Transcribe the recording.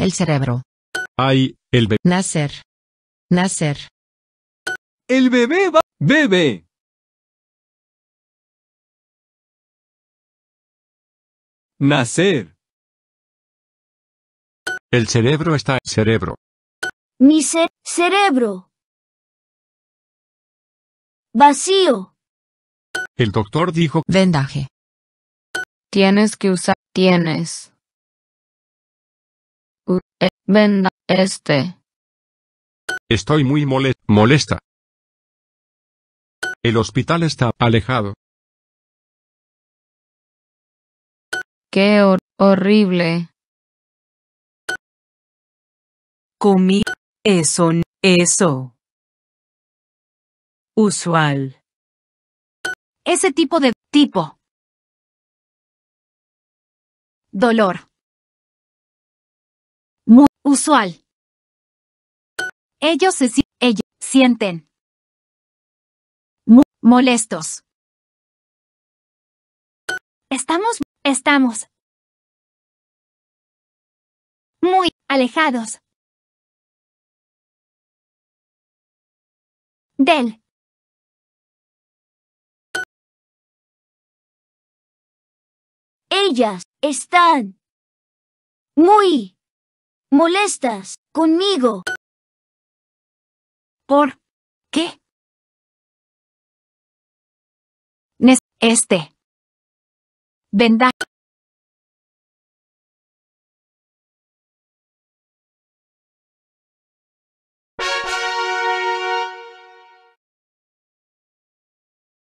El cerebro. Ay, el bebé. Nacer. Nacer. El bebé va. Bebé. Nacer. El cerebro está cerebro. Mi cerebro. Vacío. El doctor dijo. Vendaje. Tienes que usar. Tienes este. Estoy muy molesta. El hospital está alejado. Qué horrible. Comí eso, eso. Usual. Ese tipo de tipo. Dolor. Muy usual. Ellos se sienten muy molestos. Estamos, estamos muy alejados del Ellas están muy Molestas conmigo. ¿Por qué? Este. Vendaje.